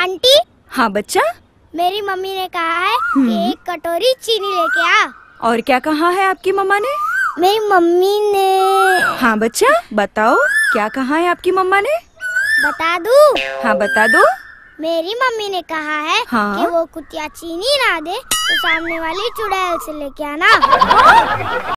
Aunty हाँ बच्चा मेरी मम्मी ने कहा है हम्म। कि एक कटोरी चीनी लेके आ और क्या कहा है आपकी मम्मा ने मेरी मम्मी ने हाँ बच्चा बताओ क्या कहा है आपकी मम्मा ने बता दू हाँ बता दो मेरी मम्मी ने कहा है हाँ? कि वो कुतिया चीनी ना दे तो सामने वाली चुड़ैल से लेके आना